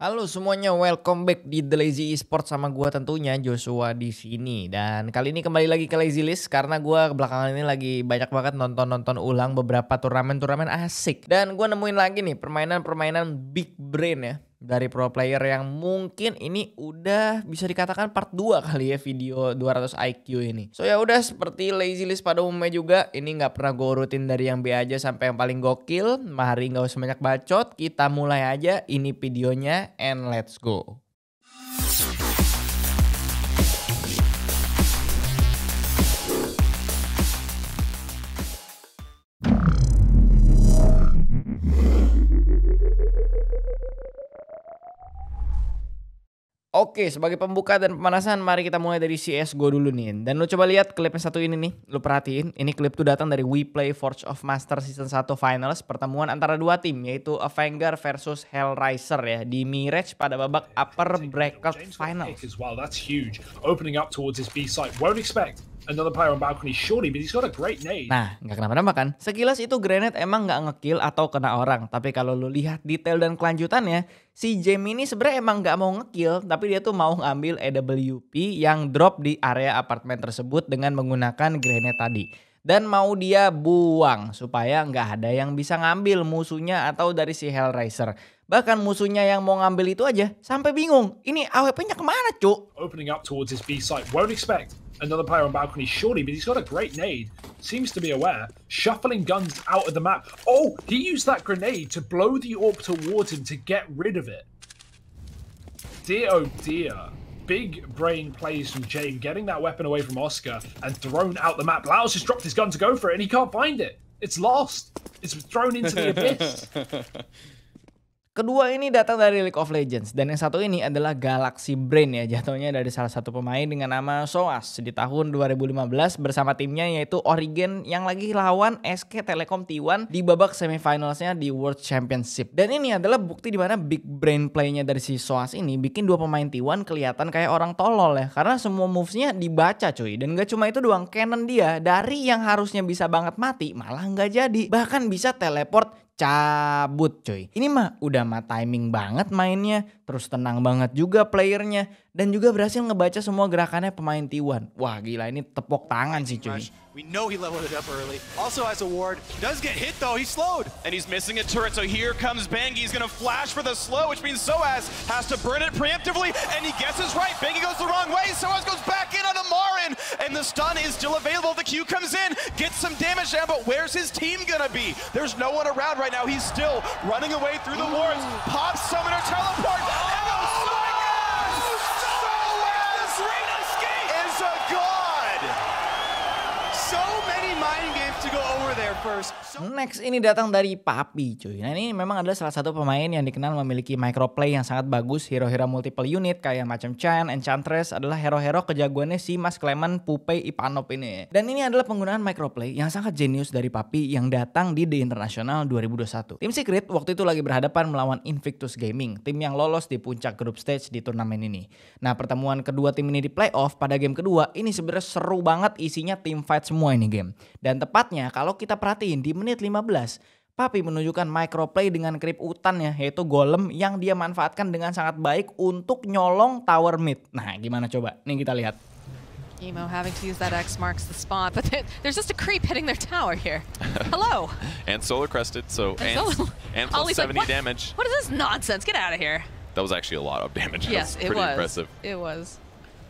Halo semuanya, welcome back di The Lazy Esports sama gue tentunya Joshua di sini dan kali ini kembali lagi ke Lazy List karena gue belakangan ini lagi banyak banget nonton-nonton ulang beberapa turnamen-turnamen asik dan gue nemuin lagi nih permainan-permainan big brain ya dari pro player yang mungkin ini udah bisa dikatakan part 2 kali ya video 200 IQ ini. So ya udah seperti lazy list pada umumnya juga ini nggak pernah gue rutin dari yang B aja sampai yang paling gokil. Mari nggak usah banyak bacot, kita mulai aja ini videonya and let's go. Oke, sebagai pembuka dan pemanasan, mari kita mulai dari GO dulu nih. Dan lu coba lihat klip yang satu ini nih, lu perhatiin. Ini klip tuh datang dari We Play Forge of Master Season 1 Finals, pertemuan antara dua tim, yaitu Avenger versus Hellraiser ya, di Mirage pada babak upper bracket finals. Wow, that's huge. Opening up towards his B site, won't expect another player on balcony surely, but he's got a great nade. Nah, nggak kenapa-napa kan? Sekilas itu Granite emang nggak ngekill atau kena orang, tapi kalau lu lihat detail dan kelanjutannya, si Jamie ini sebenarnya emang nggak mau ngekill, tapi dia tuh mau ngambil AWP yang drop di area apartemen tersebut dengan menggunakan Granite tadi. Dan mau dia buang supaya nggak ada yang bisa ngambil musuhnya atau dari si Hellraiser. Bahkan musuhnya yang mau ngambil itu aja sampai bingung. Ini AWP-nya kemana, cuk? Opening up towards his B site. Won't expect another player on balcony surely, but he's got a great nade. Seems to be aware. Shuffling guns out of the map. Oh, he used that grenade to blow the orb towards him to get rid of it. Dear oh dear. Big brain plays from Jane, getting that weapon away from Oscar and thrown out the map. Laos has dropped his gun to go for it and he can't find it. It's lost. It's thrown into the abyss. Kedua ini datang dari League of Legends dan yang satu ini adalah Galaxy Brain ya jatuhnya dari salah satu pemain dengan nama Soas di tahun 2015 bersama timnya yaitu Origin yang lagi lawan SK Telekom T1 di babak semifinalsnya di World Championship. Dan ini adalah bukti di mana big brain playnya dari si Soas ini bikin dua pemain T1 kelihatan kayak orang tolol ya karena semua movesnya dibaca cuy dan gak cuma itu doang cannon dia dari yang harusnya bisa banget mati malah nggak jadi bahkan bisa teleport cabut cuy. Ini mah udah mah timing banget mainnya. terus tenang banget juga playernya dan juga berhasil ngebaca semua gerakannya pemain T1. Wah gila ini tepok tangan sih cuy. We know he leveled it up early. Also has a ward. Does get hit though. He slowed. And he's missing a turret. So here comes Bangi. He's gonna flash for the slow, which means Soaz has to burn it preemptively. And he guesses right. Bangi goes the wrong way. Soaz goes back in on the Marin. And the stun is still available. The Q comes in. Gets some damage down. But where's his team gonna be? There's no one around right now. He's still running away through the wards. Pop Next ini datang dari Papi cuy. Nah ini memang adalah salah satu pemain yang dikenal memiliki microplay yang sangat bagus. Hero-hero multiple unit kayak macam Chan, Enchantress adalah hero-hero kejagoannya si Mas Clement Pupe Ipanop ini. Dan ini adalah penggunaan microplay yang sangat jenius dari Papi yang datang di The International 2021. Tim Secret waktu itu lagi berhadapan melawan Invictus Gaming, tim yang lolos di puncak grup stage di turnamen ini. Nah pertemuan kedua tim ini di playoff pada game kedua ini sebenarnya seru banget isinya tim fight semua ini game. Dan tepatnya kalau kita perhatikan perhatiin di menit 15 Papi menunjukkan microplay dengan krip utan ya, yaitu golem yang dia manfaatkan dengan sangat baik untuk nyolong tower mid. Nah, gimana coba? Nih kita lihat. Emo having to use that X marks the spot, but there's just a creep hitting their tower here. Hello. and solar crested, so and, and, and plus 70 like, what? damage. What is this nonsense? Get out of here. That was actually a lot of damage. Yes, it was. Pretty impressive. It was.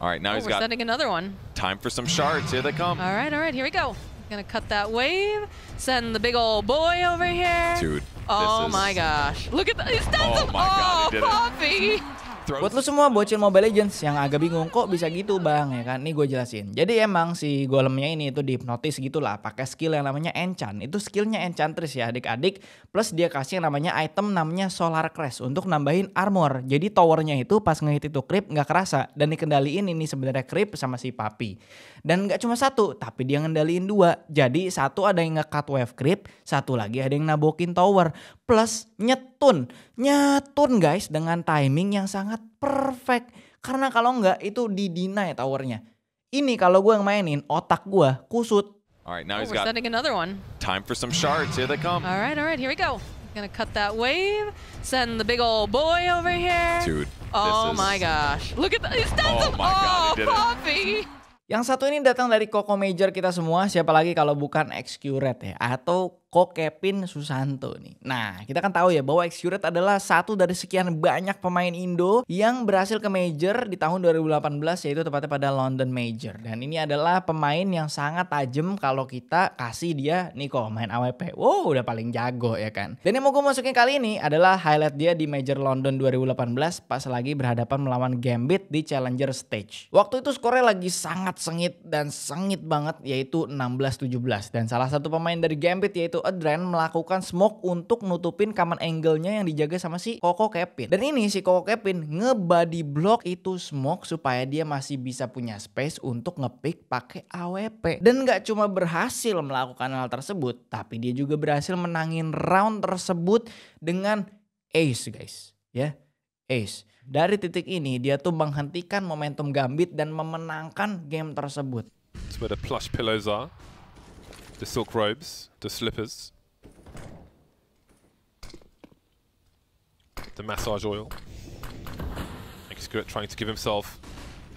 All right, now oh, he's got. sending another one. Time for some shards. Here they come. All right, all right, here we go. Gonna cut that wave. Send the big old boy over here. Dude. Oh my gosh. Look at that. He stuns oh him. oh, Poppy. Buat lu semua bocil Mobile Legends yang agak bingung kok bisa gitu bang ya kan, nih gue jelasin. Jadi emang si golemnya ini itu dihipnotis gitulah, pakai skill yang namanya enchant. Itu skillnya enchantress ya adik-adik. Plus dia kasih yang namanya item namanya solar Crest untuk nambahin armor. Jadi towernya itu pas ngehit itu creep nggak kerasa dan dikendaliin ini sebenarnya creep sama si papi. Dan nggak cuma satu, tapi dia ngendaliin dua. Jadi satu ada yang ngecut wave creep, satu lagi ada yang nabokin tower. Plus nyetun, nyetun guys dengan timing yang sangat sangat perfect. Karena kalau enggak itu di deny towernya. Ini kalau gue yang mainin, otak gue kusut. Alright, now oh, he's got another one. Time for some shards. Here they come. Alright, alright, here we go. Gonna cut that wave. Send the big old boy over here. Dude, Oh is... my gosh. Look at the, he's done oh some. My God, oh, Poppy. Yang satu ini datang dari coco Major kita semua. Siapa lagi kalau bukan XQ Red ya? Atau Ko Kevin Susanto nih. Nah, kita kan tahu ya bahwa x adalah satu dari sekian banyak pemain Indo yang berhasil ke major di tahun 2018 yaitu tepatnya pada London Major. Dan ini adalah pemain yang sangat tajam kalau kita kasih dia nih kok main AWP. Wow, udah paling jago ya kan. Dan yang mau gue masukin kali ini adalah highlight dia di Major London 2018 pas lagi berhadapan melawan Gambit di Challenger Stage. Waktu itu skornya lagi sangat sengit dan sengit banget yaitu 16-17 dan salah satu pemain dari Gambit yaitu Adren melakukan smoke untuk nutupin common angle-nya yang dijaga sama si Koko Kevin. Dan ini si Koko Kevin ngebody block itu smoke supaya dia masih bisa punya space untuk ngepick pakai AWP. Dan nggak cuma berhasil melakukan hal tersebut, tapi dia juga berhasil menangin round tersebut dengan ace guys. Ya, ace. Dari titik ini dia tuh menghentikan momentum Gambit dan memenangkan game tersebut. That's where the plush pillows are. the silk robes, the slippers, the massage oil. Skurt trying to give himself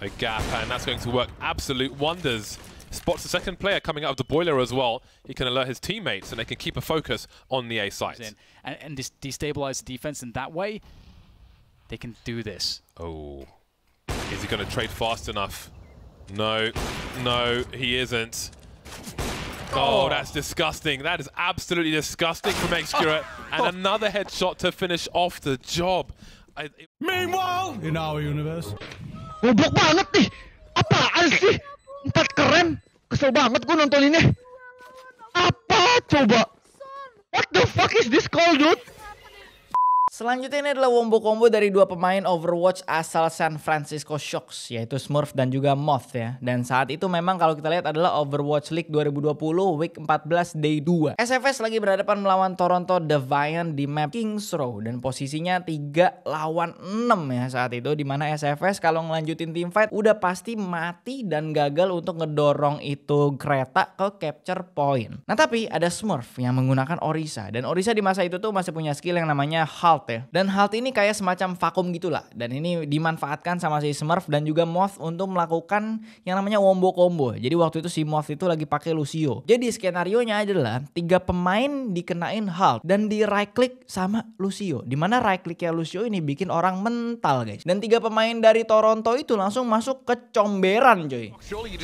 a gap, and that's going to work absolute wonders. Spots the second player coming out of the boiler as well. He can alert his teammates, and they can keep a focus on the A site. And, and destabilize the defense in that way, they can do this. Oh. Is he going to trade fast enough? No. No, he isn't. Oh, that's disgusting. That is absolutely disgusting from Excurate. and another headshot to finish off the job. I, Meanwhile, in our universe. Goblok banget nih. Apaan sih? Empat keren. Kesel banget gue nonton ini. Apa coba? What the fuck is this call, dude? Selanjutnya ini adalah wombo combo dari dua pemain Overwatch asal San Francisco Shocks yaitu Smurf dan juga Moth ya. Dan saat itu memang kalau kita lihat adalah Overwatch League 2020 week 14 day 2. SFS lagi berhadapan melawan Toronto Defiant di map Kings Row dan posisinya 3 lawan 6 ya saat itu dimana SFS kalau ngelanjutin tim fight udah pasti mati dan gagal untuk ngedorong itu kereta ke capture point. Nah tapi ada Smurf yang menggunakan Orisa dan Orisa di masa itu tuh masih punya skill yang namanya Halt ya. Dan hal ini kayak semacam vakum gitulah. Dan ini dimanfaatkan sama si Smurf dan juga Moth untuk melakukan yang namanya wombo combo. Jadi waktu itu si Moth itu lagi pakai Lucio. Jadi skenario nya adalah tiga pemain dikenain Hulk dan di right click sama Lucio. Dimana right clicknya Lucio ini bikin orang mental guys. Dan tiga pemain dari Toronto itu langsung masuk ke comberan coy. Surely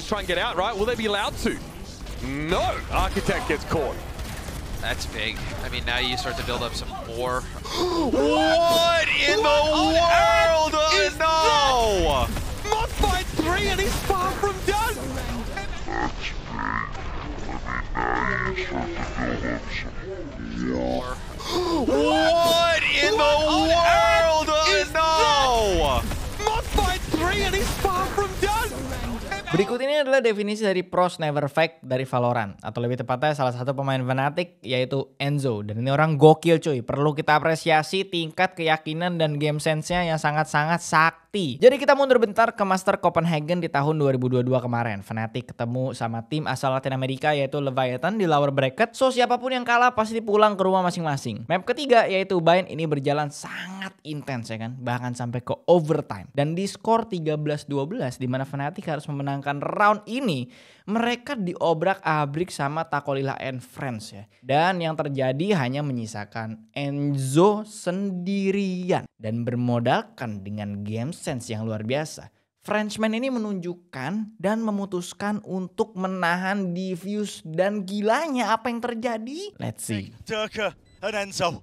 That's big. I mean, now you start to build up some more. what in what the world? Uh, is no! Mod fight three, and he's far from done. That's big. build up some more. what? Berikut ini adalah definisi dari pros never fake dari Valorant atau lebih tepatnya salah satu pemain fanatik yaitu Enzo dan ini orang gokil cuy perlu kita apresiasi tingkat keyakinan dan game sense-nya yang sangat-sangat sakti. Jadi kita mundur bentar ke Master Copenhagen di tahun 2022 kemarin. Fnatic ketemu sama tim asal Latin Amerika yaitu Leviathan di lower bracket. So siapapun yang kalah pasti pulang ke rumah masing-masing. Map ketiga yaitu Bain ini berjalan sangat intens ya kan bahkan sampai ke overtime dan di skor 13-12 di mana Fnatic harus memenangkan Sedangkan round ini mereka diobrak-abrik sama Takolila and Friends ya. Dan yang terjadi hanya menyisakan Enzo sendirian dan bermodalkan dengan game sense yang luar biasa. Frenchman ini menunjukkan dan memutuskan untuk menahan Diffuse dan gilanya apa yang terjadi. Let's see. Durka and Enzo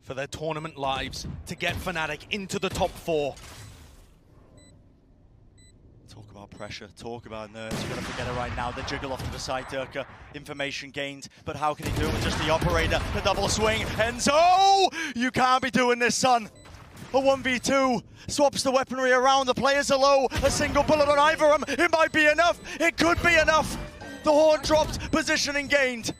for their tournament lives to get Fnatic into the top four. Talk about pressure, talk about nerves. You've got to forget it right now. The jiggle off to the side, Durka. Information gained, but how can he do it with just the operator? The double swing, Enzo! You can't be doing this, son. A 1v2, swaps the weaponry around, the players are low, a single bullet on either of them, it might be enough, it could be enough. The horn dropped, positioning gained.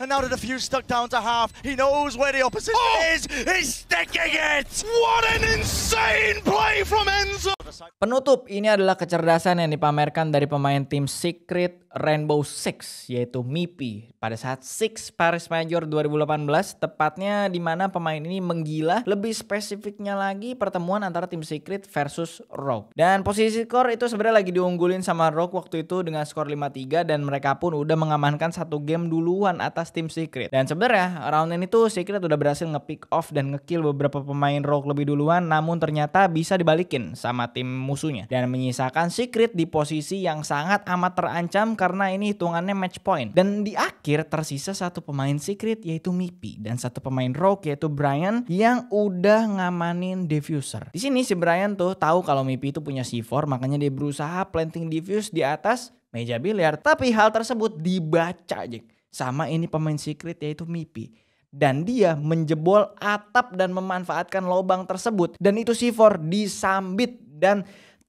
And now that the fuse stuck down to half, he knows where the opposition oh! is. He's sticking it. What an insane play from Enzo. Penutup, ini adalah kecerdasan yang dipamerkan dari pemain tim Secret Rainbow Six yaitu MIPI pada saat Six Paris Major 2018 tepatnya di mana pemain ini menggila lebih spesifiknya lagi pertemuan antara tim Secret versus Rogue dan posisi skor itu sebenarnya lagi diunggulin sama Rogue waktu itu dengan skor 5-3 dan mereka pun udah mengamankan satu game duluan atas tim Secret dan sebenarnya round ini tuh Secret udah berhasil ngepick off dan ngekill beberapa pemain Rogue lebih duluan namun ternyata bisa dibalikin sama tim musuhnya dan menyisakan Secret di posisi yang sangat amat terancam karena ini hitungannya match point. Dan di akhir tersisa satu pemain secret yaitu Mipi dan satu pemain rogue yaitu Brian yang udah ngamanin diffuser. Di sini si Brian tuh tahu kalau Mipi itu punya C4 makanya dia berusaha planting diffuse di atas meja biliar. Tapi hal tersebut dibaca aja sama ini pemain secret yaitu Mipi dan dia menjebol atap dan memanfaatkan lubang tersebut dan itu Sivor disambit dan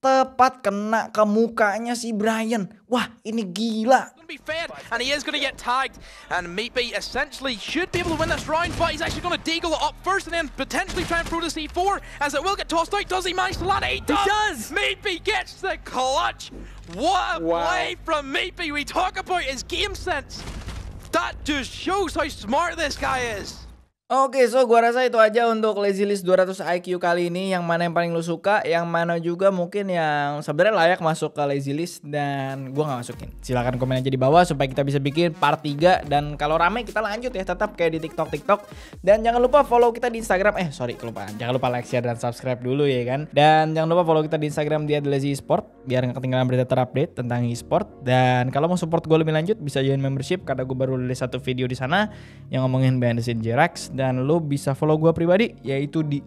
tepat kena ke mukanya si Brian. Wah, ini gila. be fed and he is going to get tagged and Meatbeat essentially should be able to win this round but he's actually going to deagle it up first and then potentially try and throw the C4 as it will get tossed out. Does he manage to land it? He does! He does. gets the clutch. What a wow. play from Meatbeat. We talk about his game sense. That just shows how smart this guy is. Oke, so gua rasa itu aja untuk Lazy List 200 IQ kali ini. Yang mana yang paling lu suka, yang mana juga mungkin yang sebenarnya layak masuk ke Lazy List dan gua nggak masukin. Silahkan komen aja di bawah supaya kita bisa bikin part 3 dan kalau rame kita lanjut ya tetap kayak di TikTok TikTok. Dan jangan lupa follow kita di Instagram. Eh, sorry kelupaan. Jangan lupa like, share dan subscribe dulu ya kan. Dan jangan lupa follow kita di Instagram dia Lazy Sport biar nggak ketinggalan berita terupdate tentang e-sport. Dan kalau mau support gue lebih lanjut bisa join membership karena gue baru rilis satu video di sana yang ngomongin Bandit Jerax dan lo bisa follow gue pribadi yaitu di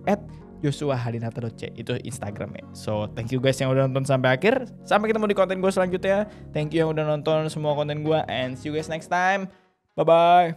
@josua_halinata.c itu Instagramnya. So thank you guys yang udah nonton sampai akhir. Sampai ketemu di konten gue selanjutnya. Thank you yang udah nonton semua konten gue and see you guys next time. Bye bye.